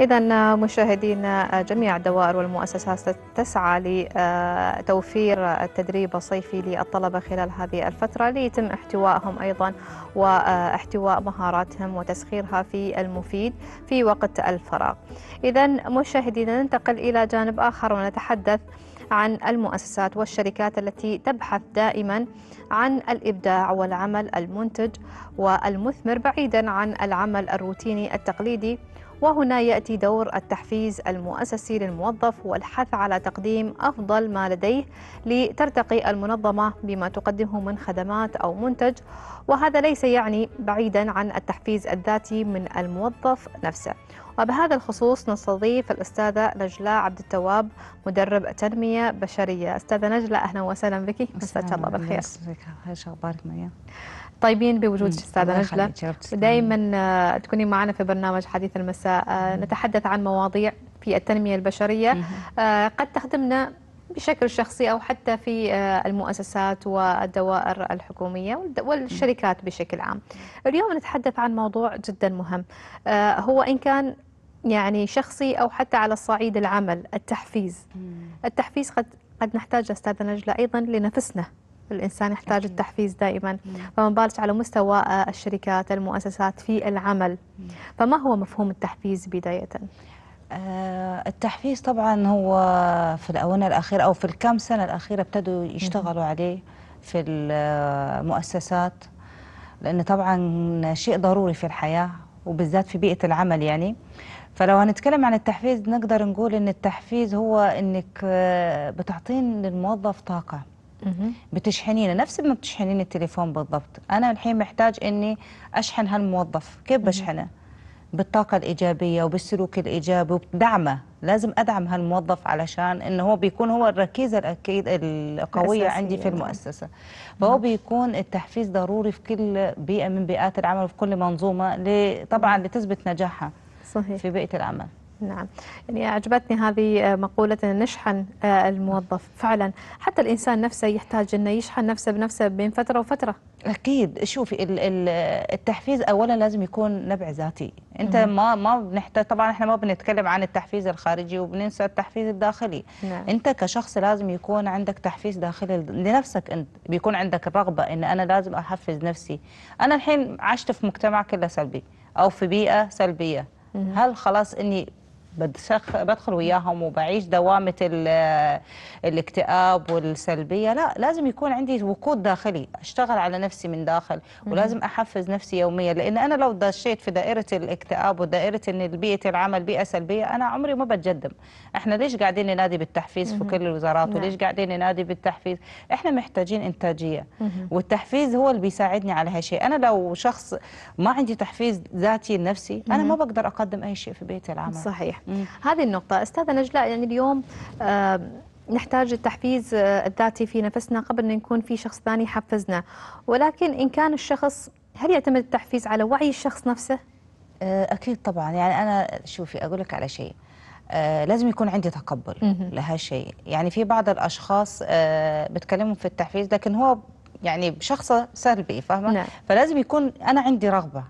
إذا مشاهدينا جميع الدوائر والمؤسسات تسعى لتوفير التدريب الصيفي للطلبة خلال هذه الفترة ليتم احتوائهم أيضا واحتواء مهاراتهم وتسخيرها في المفيد في وقت الفراغ إذا مشاهدينا ننتقل إلى جانب آخر ونتحدث عن المؤسسات والشركات التي تبحث دائما عن الابداع والعمل المنتج والمثمر بعيدا عن العمل الروتيني التقليدي وهنا يأتي دور التحفيز المؤسسي للموظف والحث على تقديم أفضل ما لديه لترتقي المنظمة بما تقدمه من خدمات أو منتج وهذا ليس يعني بعيدا عن التحفيز الذاتي من الموظف نفسه وبهذا الخصوص نستضيف الأستاذة نجلاء عبد التواب مدرب تنمية بشرية أستاذة نجلاء أهلا وسهلا بك مساك الله بالخير مساك الله شو أخبارك طيبين بوجودك استاذه نجله دائما آه، تكوني معنا في برنامج حديث المساء آه، نتحدث عن مواضيع في التنميه البشريه آه، قد تخدمنا بشكل شخصي أو حتى في آه، المؤسسات والدوائر الحكومية والشركات بشكل عام اليوم نتحدث عن موضوع جدا مهم آه، هو إن كان يعني شخصي أو حتى على الصعيد العمل التحفيز التحفيز قد قد نحتاج أستاذة نجلة أيضا لنفسنا الإنسان يحتاج التحفيز دائما فما بالك على مستوى آه، الشركات المؤسسات في العمل فما هو مفهوم التحفيز بداية؟ آه، التحفيز طبعا هو في الآونة الأخيرة أو في الكام سنة الأخيرة ابتدوا يشتغلوا عليه في المؤسسات آه، لأن طبعا شيء ضروري في الحياة وبالذات في بيئة العمل يعني فلو هنتكلم عن التحفيز نقدر نقول ان التحفيز هو انك آه، بتعطين للموظف طاقه بتشحنينه نفس ما بتشحنين التليفون بالضبط انا الحين محتاج اني اشحن هالموظف كيف بشحنه بالطاقة الإيجابية وبالسلوك الإيجابي وبدعمه لازم أدعم هالموظف علشان إنه هو بيكون هو الركيزة الأكيد القوية عندي في نعم. المؤسسة فهو نعم. بيكون التحفيز ضروري في كل بيئة من بيئات العمل وفي كل منظومة طبعا نعم. لتثبت نجاحها صحيح. في بيئة العمل نعم يعني أعجبتني هذه آه، مقولة نشحن آه، الموظف فعلا حتى الإنسان نفسه يحتاج أنه يشحن نفسه بنفسه بين فترة وفترة أكيد شوفي التحفيز أولا لازم يكون نبع ذاتي أنت ما ما بنحتاج طبعا إحنا ما بنتكلم عن التحفيز الخارجي وبننسى التحفيز الداخلي نعم. أنت كشخص لازم يكون عندك تحفيز داخلي لنفسك أنت بيكون عندك الرغبة أن أنا لازم أحفز نفسي أنا الحين عشت في مجتمع كله سلبي أو في بيئة سلبية هل خلاص إني بدخ بدخل وياهم وبعيش دوامه الاكتئاب والسلبيه لا لازم يكون عندي وقود داخلي اشتغل على نفسي من داخل ولازم احفز نفسي يوميا لان انا لو دشيت في دائره الاكتئاب ودائره ان بيئه العمل بيئه سلبيه انا عمري ما بتقدم احنا ليش قاعدين ننادي بالتحفيز في كل الوزارات نعم. وليش قاعدين ننادي بالتحفيز احنا محتاجين انتاجيه والتحفيز هو اللي بيساعدني على هالشيء انا لو شخص ما عندي تحفيز ذاتي لنفسي انا ما بقدر اقدم اي شيء في بيئه العمل صحيح هذه النقطة أستاذة نجلاء يعني اليوم آه، نحتاج التحفيز آه، الذاتي في نفسنا قبل أن يكون في شخص ثاني يحفزنا ولكن إن كان الشخص هل يعتمد التحفيز على وعي الشخص نفسه؟ آه، أكيد طبعا يعني أنا شوفي أقول لك على شيء آه لازم يكون عندي تقبل لهالشيء يعني في بعض الأشخاص آه بتكلمهم في التحفيز لكن هو يعني بشخصه سلبي فاهمه نعم. فلازم يكون انا عندي رغبه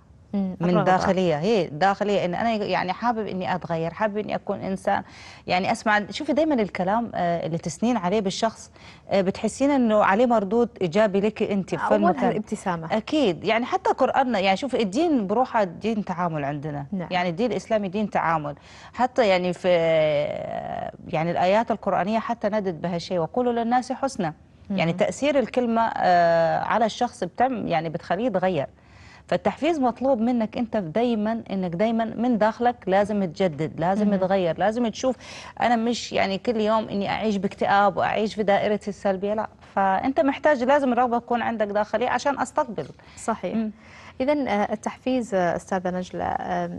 من داخلية هي داخلية إن أنا يعني حابب إني أتغير حابب إني أكون إنسان يعني أسمع شوفي دايما الكلام آه، اللي تسنين عليه بالشخص آه، بتحسين إنه عليه مردود إيجابي لك أنت في المكان الابتسامة أكيد يعني حتى قرآننا يعني شوف الدين بروحه دين تعامل عندنا نعم. يعني الدين الإسلامي دين تعامل حتى يعني في آه، يعني الآيات القرآنية حتى ندت بهالشيء وقولوا للناس حسنى يعني تأثير الكلمة على الشخص بتم يعني بتخليه يتغير فالتحفيز مطلوب منك انت دايما انك دايما من داخلك لازم تجدد لازم تغير لازم تشوف انا مش يعني كل يوم اني اعيش باكتئاب واعيش في دائره السلبيه لا فانت محتاج لازم الرغبه تكون عندك داخليه عشان استقبل صحيح إذا آه، التحفيز آه، أستاذة نجلة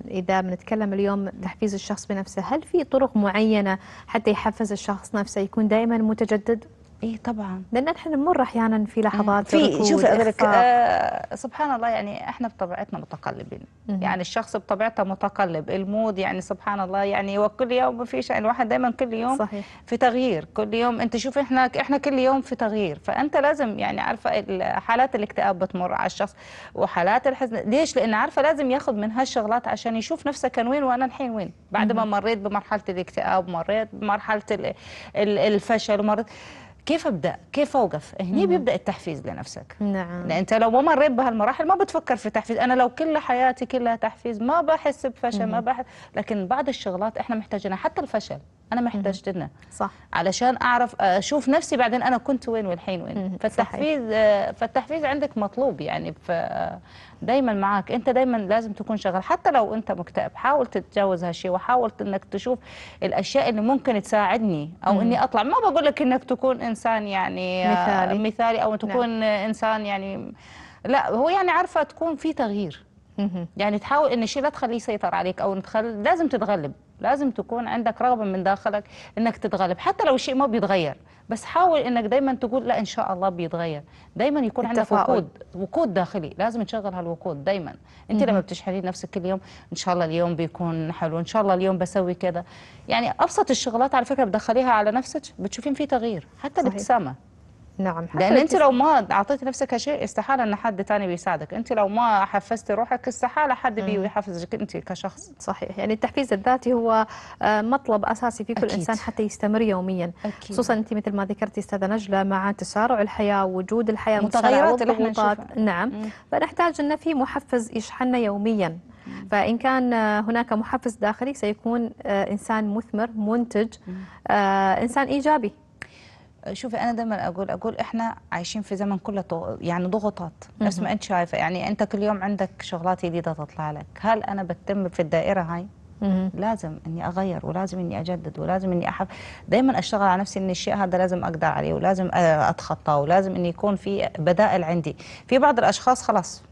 إذا بنتكلم اليوم تحفيز الشخص بنفسه هل في طرق معينة حتى يحفز الشخص نفسه يكون دائما متجدد؟ اي طبعا لان احنا نمر احيانا يعني في لحظات في شوفي اقول آه سبحان الله يعني احنا بطبيعتنا متقلبين مم. يعني الشخص بطبيعته متقلب المود يعني سبحان الله يعني وكل يوم ما فيش يعني الواحد دايما كل يوم صحيح. في تغيير كل يوم انت شوف احنا احنا كل يوم في تغيير فانت لازم يعني عارفه حالات الاكتئاب بتمر على الشخص وحالات الحزن ليش لان عارفه لازم ياخذ من هالشغلات عشان يشوف نفسه كان وين وانا الحين وين بعد مم. ما مريت بمرحله الاكتئاب مريت بمرحله الفشل مريت كيف ابدا كيف اوقف هني مم. بيبدا التحفيز لنفسك نعم انت لو ما مريت بهالمراحل ما بتفكر في تحفيز انا لو كل حياتي كلها تحفيز ما بحس بفشل مم. ما بحس لكن بعض الشغلات احنا محتاجينها حتى الفشل انا احتجت لنا صح علشان اعرف اشوف نفسي بعدين انا كنت وين والحين وين فالتحفيز فالتحفيز عندك مطلوب يعني دايما معاك انت دايما لازم تكون شغال حتى لو انت مكتئب حاول تتجاوز هالشيء وحاول انك تشوف الاشياء اللي ممكن تساعدني او مم. اني اطلع ما بقول لك انك تكون انسان يعني آه، مثالي مثالي او نعم. تكون نعم. انسان يعني لا هو يعني عارفه تكون في تغيير يعني تحاول ان الشيء لا تخليه يسيطر عليك او تخل... لازم تتغلب لازم تكون عندك رغبه من داخلك انك تتغلب حتى لو شيء ما بيتغير بس حاول انك دايما تقول لا ان شاء الله بيتغير دايما يكون عندك وقود وقود داخلي لازم تشغل هالوقود دايما انت لما بتشحنين نفسك كل يوم ان شاء الله اليوم بيكون حلو ان شاء الله اليوم بسوي كذا يعني ابسط الشغلات على فكره بتدخليها على نفسك بتشوفين في تغيير حتى الابتسامه نعم لان انت لو ما اعطيتي نفسك شيء استحاله ان حد تاني بيساعدك انت لو ما حفزتي روحك استحاله حد بيحفزك يحفزك انت كشخص صحيح يعني التحفيز الذاتي هو آه، مطلب اساسي في كل أكيد. انسان حتى يستمر يوميا أكيد. خصوصا انت مثل ما ذكرتي استاذه نجله مع تسارع الحياه وجود الحياه متغيرات اللي احنا نعم مم. فنحتاج ان في محفز يشحننا يوميا فإن كان آه، هناك محفز داخلي سيكون آه، إنسان مثمر منتج إنسان إيجابي شوفي انا دايما اقول اقول احنا عايشين في زمن كله يعني ضغوطات نفس ما انت شايفه يعني انت كل يوم عندك شغلات جديده تطلع لك هل انا بتم في الدائره هاي لازم اني اغير ولازم اني اجدد ولازم اني احب دائما اشتغل على نفسي ان الشيء هذا لازم اقدر عليه ولازم اتخطاه ولازم اني يكون في بدائل عندي في بعض الاشخاص خلاص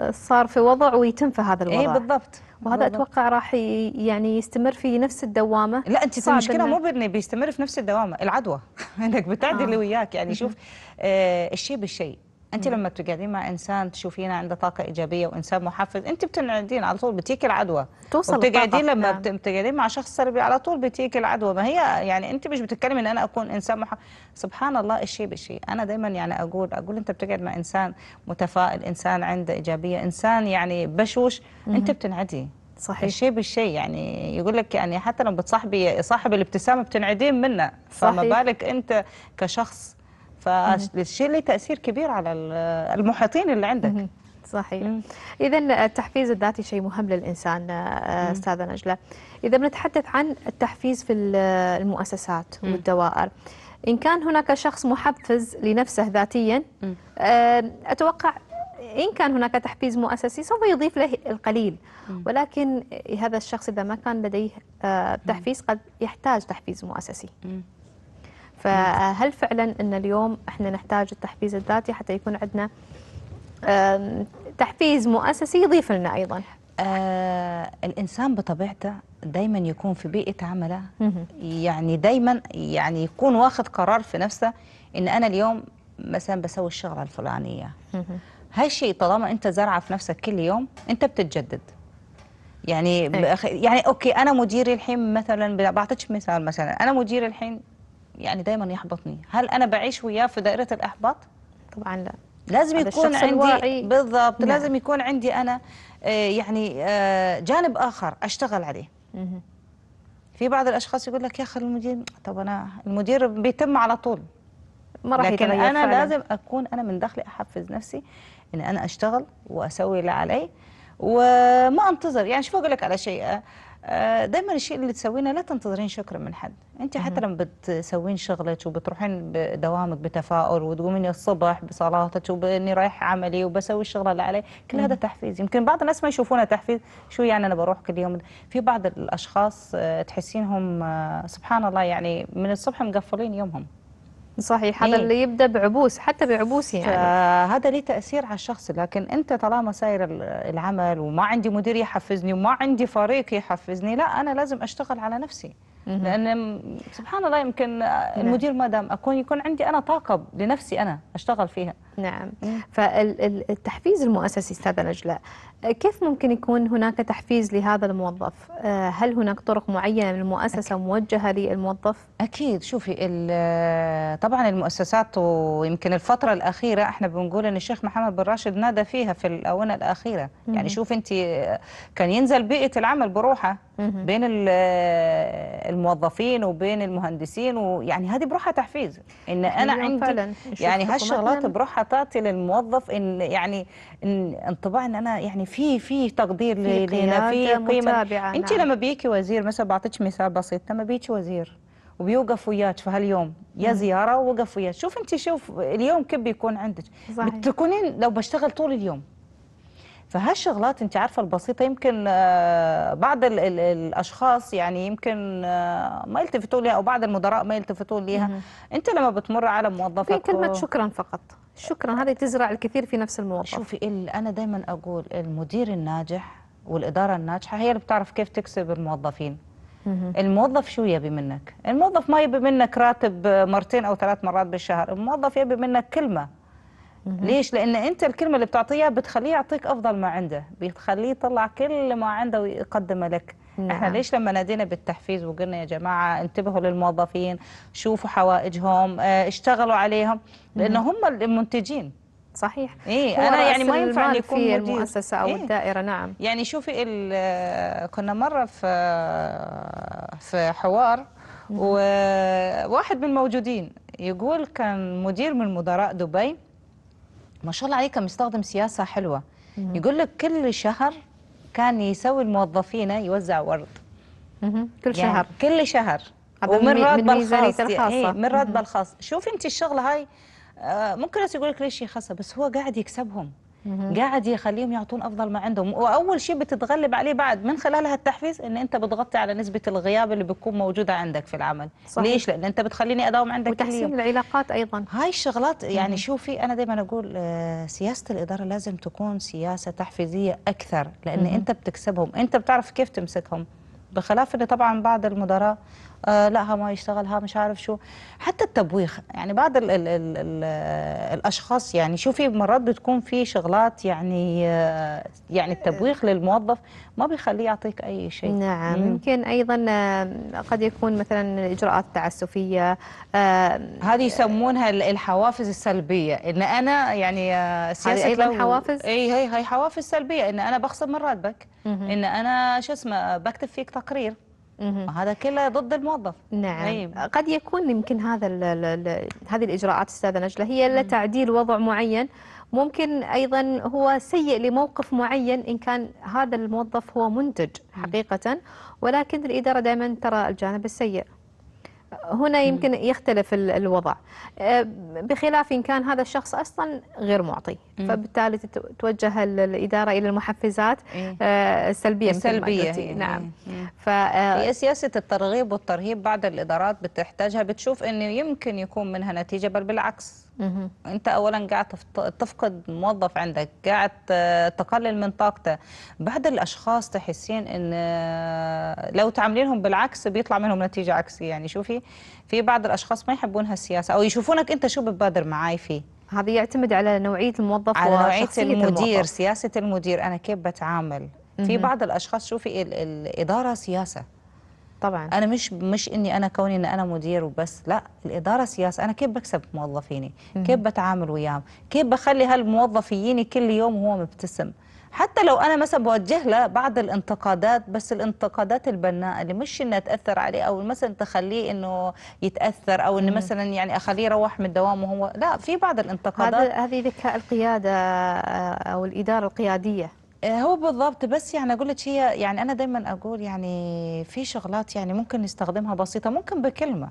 وصار في وضع ويتم في هذا إيه، الوضع اي بالضبط وهذا بالضبط. اتوقع راح يعني يستمر في نفس الدوامه لا انت المشكله مو بانه بيستمر في نفس الدوامه العدوى انك بتعدي اللي آه. وياك يعني شوف آه الشيء بالشيء انت لما بتقعدين مع انسان تشوفينه عنده طاقه ايجابيه وانسان محفز انت بتنعدين على طول بتيك العدوى توصل وبتقعدين لما نعم. بتقعدين مع شخص سلبي على طول بتيك العدوى ما هي يعني انت مش بتتكلمي ان انا اكون انسان محفز سبحان الله الشيء بشيء انا دائما يعني اقول اقول انت بتقعد مع انسان متفائل انسان عنده ايجابيه انسان يعني بشوش انت بتنعدي صحيح الشيء بالشيء يعني يقول لك يعني حتى لو بتصاحبي صاحب الابتسامه بتنعدين منه فما بالك انت كشخص فالشيء له تاثير كبير على المحيطين اللي عندك صحيح اذا التحفيز الذاتي شيء مهم للانسان آه، استاذه نجله اذا بنتحدث عن التحفيز في المؤسسات والدوائر ان كان هناك شخص محفز لنفسه ذاتيا آه، اتوقع إن كان هناك تحفيز مؤسسي سوف يضيف له القليل ولكن هذا الشخص إذا ما كان لديه آه، تحفيز قد يحتاج تحفيز مؤسسي فهل فعلا أن اليوم إحنا نحتاج التحفيز الذاتي حتى يكون عندنا تحفيز مؤسسي يضيف لنا أيضا آه الإنسان بطبيعته دايما يكون في بيئة عمله يعني دايما يعني يكون واخذ قرار في نفسه إن أنا اليوم مثلا بسوي الشغلة الفلانية هالشيء طالما أنت زرعه في نفسك كل يوم أنت بتتجدد يعني إيه. يعني أوكي أنا مديري الحين مثلا بعطيك مثال مثلا أنا مديري الحين يعني دايما يحبطني هل انا بعيش وياه في دائره الاحباط طبعا لا لازم يكون عندي بالضبط نعم. لازم يكون عندي انا آه، يعني آه، جانب اخر اشتغل عليه في بعض الاشخاص يقول لك يا اخي المدير طب انا المدير بيتم على طول ما راح لكن انا فعلا. لازم اكون انا من داخلي احفز نفسي ان انا اشتغل واسوي اللي علي وما انتظر يعني شوف اقول لك على شيء آه، آه، دايما الشيء اللي تسوينه لا تنتظرين شكر من حد انت حتى لما بتسوين شغلك وبتروحين بدوامك بتفاؤل وتقومين الصبح بصلاتك وباني رايح عملي وبسوي الشغله اللي علي كل هذا تحفيز يمكن بعض الناس ما يشوفونه تحفيز شو يعني انا بروح كل يوم في بعض الاشخاص آه، تحسينهم آه، سبحان الله يعني من الصبح مقفلين يومهم صحيح هذا إيه. اللي يبدا بعبوس حتى بعبوس يعني هذا له تاثير على الشخص لكن انت طالما ساير العمل وما عندي مدير يحفزني وما عندي فريق يحفزني لا انا لازم اشتغل على نفسي لان سبحان الله يمكن نعم. المدير ما دام اكون يكون عندي انا طاقه لنفسي انا اشتغل فيها نعم فالتحفيز المؤسسي استاذه نجلاء كيف ممكن يكون هناك تحفيز لهذا الموظف؟ آه، هل هناك طرق معينة من المؤسسة أكيد. موجهة للموظف؟ أكيد شوفي طبعا المؤسسات ويمكن الفترة الأخيرة احنا بنقول أن الشيخ محمد بن راشد نادى فيها في الآونة الأخيرة مم. يعني شوف أنت كان ينزل بيئة العمل بروحها مم. بين الموظفين وبين المهندسين ويعني هذه بروحها تحفيز أن أنا آه، عندي يعني هالشغلات بروحها تعطي للموظف إن يعني انطباع أن أنا يعني في في تقدير لنا في قيمه انت نعم. لما بيجي وزير مثلا بعطيك مثال بسيط لما بيجي وزير وبيوقف وياك في هاليوم يا نعم. زياره ووقف وياك شوف انت شوف اليوم كيف بيكون عندك بتكونين لو بشتغل طول اليوم فهالشغلات انت عارفه البسيطه يمكن آه، بعض الـ الـ الاشخاص يعني يمكن آه، ما يلتفتوا لها او بعض المدراء ما يلتفتوا لها انت لما بتمر على موظفك في كلمه و... شكرا فقط شكرا هذه تزرع الكثير في نفس الموظف شوفي انا دايما اقول المدير الناجح والاداره الناجحه هي اللي بتعرف كيف تكسب الموظفين الموظف شو يبي منك الموظف ما يبي منك راتب مرتين او ثلاث مرات بالشهر الموظف يبي منك كلمه ليش لان انت الكلمه اللي بتعطيها بتخليه يعطيك افضل ما عنده بتخليه يطلع كل ما عنده ويقدمه لك نعم. احنا ليش لما نادينا بالتحفيز وقلنا يا جماعه انتبهوا للموظفين شوفوا حوائجهم آه، اشتغلوا عليهم لانه هم المنتجين صحيح إيه انا يعني ما ينفع ان يكون في المؤسسه او إيه؟ الدائره نعم يعني شوفي كنا مره في في حوار وواحد من الموجودين يقول كان مدير من مدراء دبي ما شاء الله عليه كان مستخدم سياسه حلوه يقول لك كل شهر كان يسوي الموظفين يوزع ورد كل يعني شهر كل شهر ومن راتبه الخاص يعني إيه، من راتبه الخاص شوفي انت الشغله هاي آه، ممكن الناس يقول لك ليش يخسر بس هو قاعد يكسبهم قاعد يخليهم يعطون افضل ما عندهم واول شيء بتتغلب عليه بعد من خلالها التحفيز ان انت بتغطي على نسبه الغياب اللي بتكون موجوده عندك في العمل صحيح. ليش لان انت بتخليني اداوم عندك وتحسين العلاقات ايضا هاي الشغلات يعني شوفي انا دايما اقول آه، سياسه الاداره لازم تكون سياسه تحفيزيه اكثر لان انت بتكسبهم انت بتعرف كيف تمسكهم بخلاف ان طبعا بعض المدراء آه لا ما ها مش عارف شو حتى التبويخ يعني بعض ال ال الـ الـ الاشخاص يعني شوفي مرات بتكون في شغلات يعني آه يعني التبويخ للموظف ما بيخليه يعطيك اي شيء نعم يمكن ايضا آه، قد يكون مثلا اجراءات تعسفيه آه هذه يسمونها الحوافز السلبيه ان انا يعني آه، سياسه ايضا حوافز اي هي هي حوافز سلبيه ان انا بخصم من راتبك ان انا شو اسمه بكتب فيك تقرير هذا كله ضد الموظف نعم أيب. قد يكون يمكن هذا الـ الـ الـ هذه الاجراءات استاذه نجله هي لتعديل وضع معين ممكن ايضا هو سيء لموقف معين ان كان هذا الموظف هو منتج حقيقه ولكن الاداره دائما ترى الجانب السيء هنا يمكن يختلف الوضع بخلاف إن كان هذا الشخص أصلا غير معطي فبالتالي توجه الإدارة إلى المحفزات إيه. آه، السلبية السلبية إيه، نعم إيه، ف... آه، هي سياسة الترغيب والترهيب بعض الإدارات بتحتاجها بتشوف أنه يمكن يكون منها نتيجة بل بالعكس انت اولا قاعد تفقد موظف عندك قاعد تقلل من طاقته بعض الاشخاص تحسين ان آه، لو تعاملينهم بالعكس بيطلع منهم نتيجه عكسيه يعني شوفي في بعض الاشخاص ما يحبون هالسياسه او يشوفونك انت شو بتبادر معاي فيه هذا يعتمد على نوعيه الموظف على نوعيه المدير الموظف. سياسه المدير انا كيف بتعامل في بعض الاشخاص شوفي الاداره سياسه طبعا انا مش مش اني انا كوني ان انا مدير وبس لا الاداره سياسه انا كيف بكسب موظفيني كيف بتعامل وياهم كيف بخلي هالموظف يجيني كل يوم وهو مبتسم حتى لو انا مثلا بوجه له بعض الانتقادات بس الانتقادات البناءه اللي مش انها تاثر عليه او مثلا تخليه انه يتاثر او انه مثلا يعني اخليه يروح من الدوام وهو لا في بعض الانتقادات هذه ذكاء القياده آه، او الاداره القياديه آه، هو بالضبط بس يعني اقول لك هي يعني انا دايما اقول يعني في شغلات يعني ممكن نستخدمها بسيطه ممكن بكلمه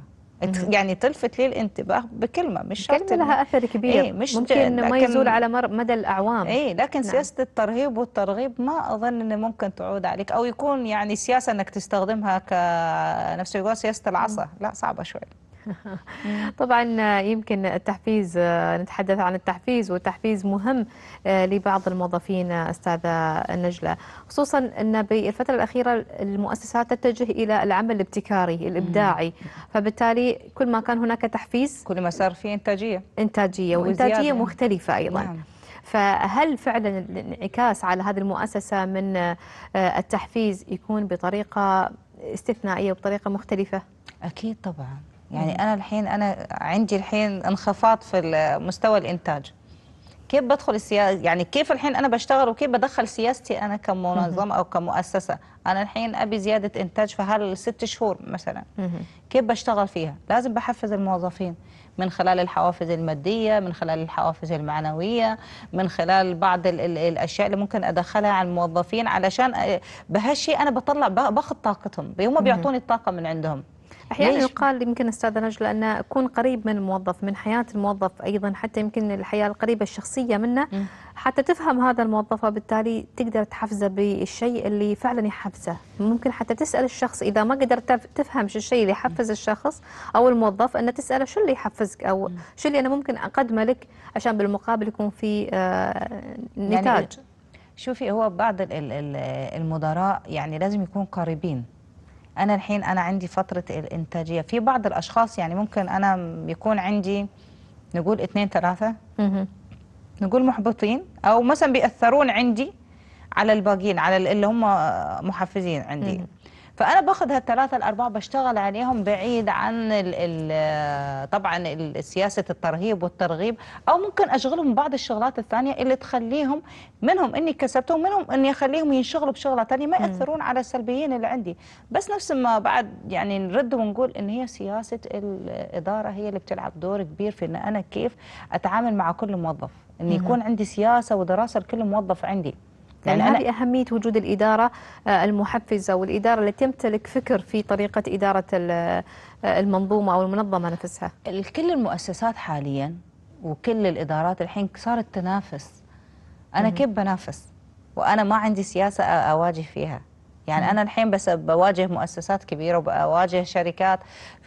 يعني تلفت لي الانتباه بكلمه مش شرط لها اثر كبير ايه مش ممكن ما يزول على مدى الاعوام اي لكن نعم. سياسه الترهيب والترغيب ما اظن انه ممكن تعود عليك او يكون يعني سياسه انك تستخدمها كنفس يقول سياسه العصا لا صعبه شوي طبعا آه، يمكن التحفيز آه، نتحدث عن التحفيز والتحفيز مهم آه، لبعض الموظفين استاذه نجله خصوصا ان بالفتره الاخيره المؤسسات تتجه الى العمل الابتكاري الابداعي فبالتالي كل ما كان هناك تحفيز كل ما صار في انتاجيه انتاجيه وانتاجيه مختلفه ايضا نعم. فهل فعلا الانعكاس على هذه المؤسسه من التحفيز يكون بطريقه استثنائيه وبطريقه مختلفه؟ اكيد طبعا يعني انا الحين انا عندي الحين انخفاض في مستوى الانتاج كيف بدخل السياسه يعني كيف الحين انا بشتغل وكيف بدخل سياستي انا كمنظمه او كمؤسسه انا الحين ابي زياده انتاج في هالست شهور مثلا كيف بشتغل فيها لازم بحفز الموظفين من خلال الحوافز الماديه من خلال الحوافز المعنويه من خلال بعض الـ الـ الاشياء اللي ممكن ادخلها على الموظفين علشان آه، بهالشيء انا بطلع باخذ طاقتهم هم بيعطوني الطاقه من عندهم احيانا يقال يمكن استاذه نجله ان اكون قريب من الموظف من حياه الموظف ايضا حتى يمكن الحياه القريبه الشخصيه منه حتى تفهم هذا الموظف وبالتالي تقدر تحفزه بالشيء اللي فعلا يحفزه ممكن حتى تسال الشخص اذا ما قدرت تفهم شو الشيء اللي يحفز الشخص او الموظف ان تساله شو اللي يحفزك او شو اللي انا ممكن اقدمه لك عشان بالمقابل يكون في آه، يعني نتاج يعني شوفي هو بعض المدراء يعني لازم يكون قريبين انا الحين انا عندي فتره الانتاجيه في بعض الاشخاص يعني ممكن انا يكون عندي نقول اثنين ثلاثه نقول محبطين او مثلا بياثرون عندي على الباقيين على اللي هم محفزين عندي فانا باخذ هالثلاثه الاربعه بشتغل عليهم بعيد عن الـ الـ طبعا سياسه الترهيب والترغيب او ممكن اشغلهم بعض الشغلات الثانيه اللي تخليهم منهم اني كسبتهم منهم اني اخليهم ينشغلوا بشغله ثانيه ما ياثرون على السلبيين اللي عندي بس نفس ما بعد يعني نرد ونقول ان هي سياسه الاداره هي اللي بتلعب دور كبير في ان انا كيف اتعامل مع كل موظف ان يكون عندي سياسه ودراسه لكل موظف عندي يعني, يعني هذه أهمية وجود الإدارة آه، المحفزة والإدارة التي تمتلك فكر في طريقة إدارة آه، المنظومة أو المنظمة نفسها كل المؤسسات حاليا وكل الإدارات الحين صارت تنافس أنا كيف بنافس وأنا ما عندي سياسة أواجه فيها يعني أنا الحين بس بواجه مؤسسات كبيرة وبواجه شركات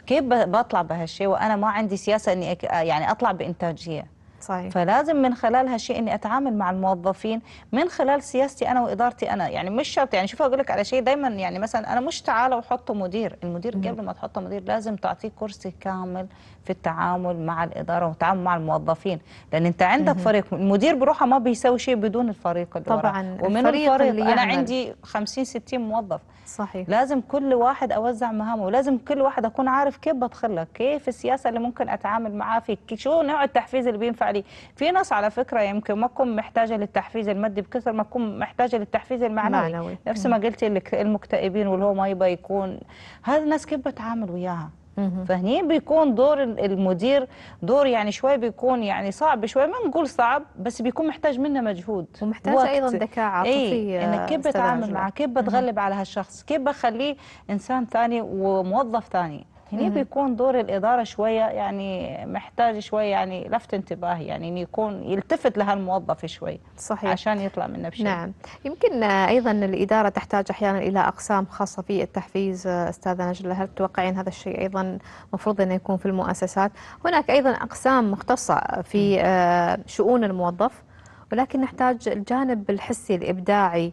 كيف بطلع بهالشيء وأنا ما عندي سياسة أني آه، يعني أطلع بإنتاجية صحيح. فلازم من خلال هالشيء اني اتعامل مع الموظفين من خلال سياستي انا وادارتي انا يعني مش شرط يعني شوف اقول لك على شيء دايما يعني مثلا انا مش تعالى وحطه مدير المدير قبل ما تحطه مدير لازم تعطيه كرسي كامل في التعامل مع الاداره والتعامل مع الموظفين لان انت عندك فريق المدير بروحه ما بيساوي شيء بدون الفريق اللي طبعا ومن الفريق, الفريق اللي انا عندي 50 60 موظف صحيح لازم كل واحد اوزع مهامه ولازم كل واحد اكون عارف كيف بدخلك كيف السياسه اللي ممكن اتعامل معاه في شو نوع التحفيز اللي بينفع لي في ناس على فكره يمكن ما تكون محتاجه للتحفيز المادي بكثر ما تكون محتاجه للتحفيز المعنوي معنوي. نفس ما قلتي المكتئبين واللي هو ما يبغى يكون هذه الناس كيف بتعامل وياها فهني بيكون دور المدير دور يعني شوي بيكون يعني صعب شوي ما نقول صعب بس بيكون محتاج منا مجهود ومحتاج وقت. ايضا ذكاء إيه، عاطفي ايه انك كيف بتعامل معه كيف بتغلب على هالشخص كيف بخليه انسان ثاني وموظف ثاني هنا بيكون دور الإدارة شوية يعني محتاج شوية يعني لفت انتباه يعني يكون يلتفت لها الموظف شوي صحيح عشان يطلع منه بشيء نعم يمكن أيضا الإدارة تحتاج أحيانا إلى أقسام خاصة في التحفيز أستاذة نجلة هل تتوقعين هذا الشيء أيضا مفروض أنه يكون في المؤسسات هناك أيضا أقسام مختصة في آه، شؤون الموظف ولكن نحتاج الجانب الحسي الإبداعي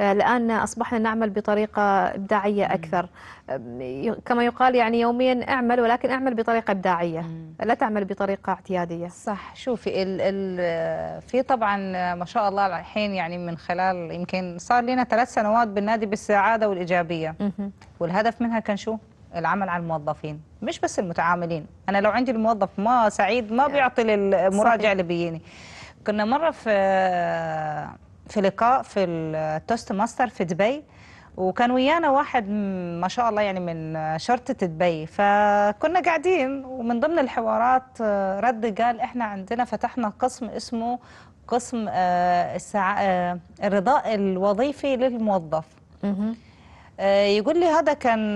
آه، الآن أصبحنا نعمل بطريقة إبداعية أكثر آه، كما يقال يعني يوميا أعمل ولكن أعمل بطريقة إبداعية لا تعمل بطريقة اعتيادية صح شوفي ال ال في طبعا ما شاء الله الحين يعني من خلال يمكن صار لنا ثلاث سنوات بالنادي بالسعادة والإيجابية والهدف منها كان شو؟ العمل على الموظفين مش بس المتعاملين أنا لو عندي الموظف ما سعيد ما آه. بيعطي للمراجع اللي بيجيني كنا مرة في في لقاء في التوست ماستر في دبي وكان ويانا واحد ما شاء الله يعني من شرطة دبي فكنا قاعدين ومن ضمن الحوارات آه، رد قال احنا عندنا فتحنا قسم اسمه قسم آه، آه، الرضاء الوظيفي للموظف يقول لي هذا كان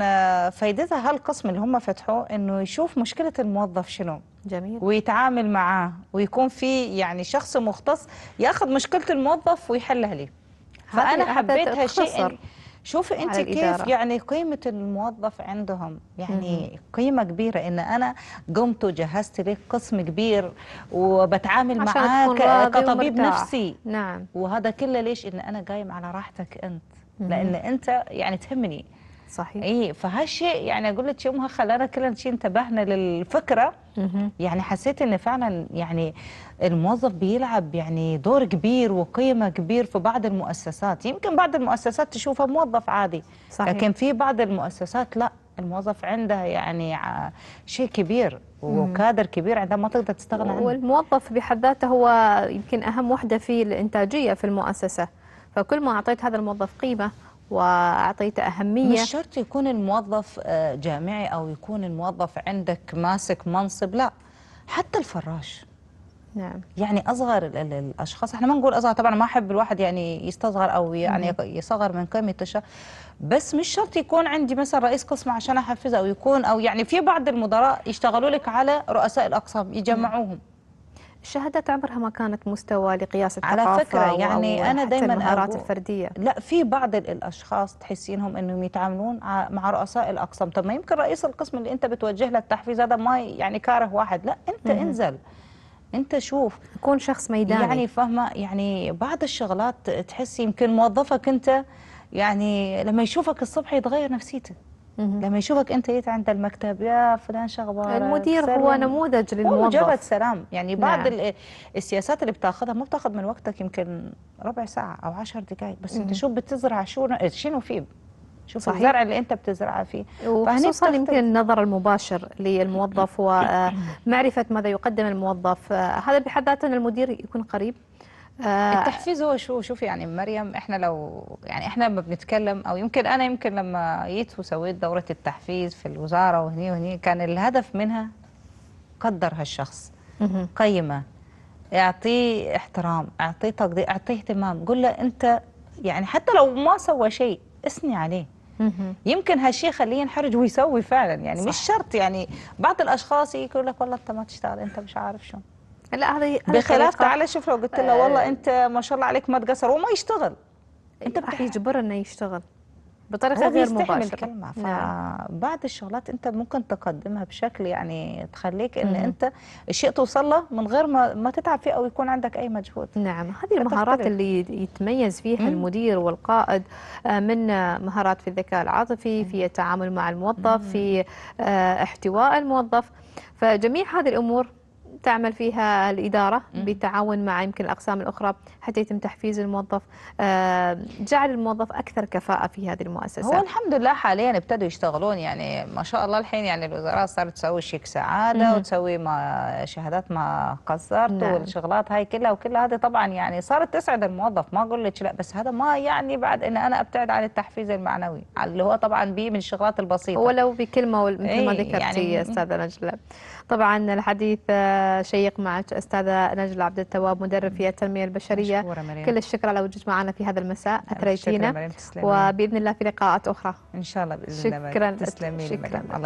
فايدتها هالقسم اللي هم فتحوه انه يشوف مشكله الموظف شنو جميل ويتعامل معاه ويكون في يعني شخص مختص ياخذ مشكله الموظف ويحلها ليه فانا حبيت هالشيء شوفي انت كيف يعني قيمه الموظف عندهم يعني قيمه كبيره ان انا قمت وجهزت لك قسم كبير وبتعامل معاه كطبيب ومرتاح. نفسي نعم وهذا كله ليش ان انا قايم على راحتك انت لان انت يعني تهمني صحيح ايه فهالشيء يعني اقول لك يومها خلانا كلنا شيء انتبهنا للفكره مه. يعني حسيت ان فعلا يعني الموظف بيلعب يعني دور كبير وقيمه كبير في بعض المؤسسات يمكن بعض المؤسسات تشوفها موظف عادي صحيح. لكن في بعض المؤسسات لا الموظف عنده يعني شيء كبير وكادر كبير عندها ما تقدر تستغنى عنه والموظف بحد ذاته هو يمكن اهم وحده في الانتاجيه في المؤسسه فكل ما اعطيت هذا الموظف قيمه واعطيته اهميه مش شرط يكون الموظف آه، جامعي او يكون الموظف عندك ماسك منصب لا حتى الفراش نعم يعني اصغر الاشخاص احنا ما نقول اصغر طبعا ما احب الواحد يعني يستصغر او يعني يصغر من قيمته بس مش شرط يكون عندي مثلا رئيس قسم عشان احفزه او يكون او يعني في بعض المدراء يشتغلوا لك على رؤساء الاقسام يجمعوهم شهدت عمرها ما كانت مستوى لقياس الثقافه على فكره يعني انا دائما المهارات الفرديه لا في بعض الاشخاص تحسينهم انهم يتعاملون مع رؤساء الاقسام طب ما يمكن رئيس القسم اللي انت بتوجه له التحفيز هذا ما يعني كاره واحد لا انت -م. انزل انت شوف كون شخص ميداني يعني فاهمه يعني بعض الشغلات تحس يمكن موظفك انت يعني لما يشوفك الصبح يتغير نفسيته لما يشوفك انت جيت عند المكتب يا فلان شغبار المدير هو نموذج للموظف هو مجرد سلام يعني بعض نعم. السياسات اللي بتاخذها ما بتاخذ من وقتك يمكن ربع ساعه او عشر دقائق بس مم. انت شو بتزرع شو شنو فيه شوف صحيح. الزرع اللي انت بتزرعه فيه وخصوصا يمكن النظر المباشر للموظف ومعرفه آه، ماذا يقدم الموظف آه، هذا بحد ذاته المدير يكون قريب آه، التحفيز هو شو شوفي يعني مريم احنا لو يعني احنا لما بنتكلم او يمكن انا يمكن لما جيت وسويت دوره التحفيز في الوزاره وهني وهني كان الهدف منها قدر هالشخص قيمه اعطيه احترام اعطيه تقدير اعطيه اهتمام قل له انت يعني حتى لو ما سوى شيء اثني عليه يمكن هالشيء يخليه ينحرج ويسوي فعلا يعني صح. مش شرط يعني بعض الاشخاص يقول لك والله انت ما تشتغل انت مش عارف شو لا هذه بخلاف تعالى شوف لو قلت له والله انت ما شاء الله عليك ما تقصر وما يشتغل إيه، انت راح يجبره انه يشتغل بطريقه غير مباشره كلمه نعم. فبعض الشغلات انت ممكن تقدمها بشكل يعني تخليك ان مم. انت الشيء توصل له من غير ما ما تتعب فيه او يكون عندك اي مجهود نعم هذه المهارات اللي يتميز فيها مم. المدير والقائد آه، من مهارات في الذكاء العاطفي في التعامل مع الموظف مم. في آه، احتواء الموظف فجميع هذه الامور تعمل فيها الإدارة بالتعاون مع يمكن الأقسام الأخرى حتى يتم تحفيز الموظف آه، جعل الموظف أكثر كفاءة في هذه المؤسسة هو الحمد لله حاليا ابتدوا يشتغلون يعني ما شاء الله الحين يعني الوزارات صارت تسوي شيك سعادة وتسوي ما شهادات ما قصرت نعم. والشغلات هاي كلها وكل هذه طبعا يعني صارت تسعد الموظف ما أقول لك لا بس هذا ما يعني بعد أن أنا أبتعد عن التحفيز المعنوي اللي هو طبعا بي من الشغلات البسيطة ولو بكلمة مثل ما إيه، ذكرتي يعني أستاذة نجلة طبعا الحديث آه، شيق معك استاذه نجله عبد التواب مدرب في التنميه البشريه كل الشكر على وجودك معنا في هذا المساء نعم، اثريتينا وباذن الله في لقاءات اخرى ان شاء الله باذن الله شكرا تسلمين شكرا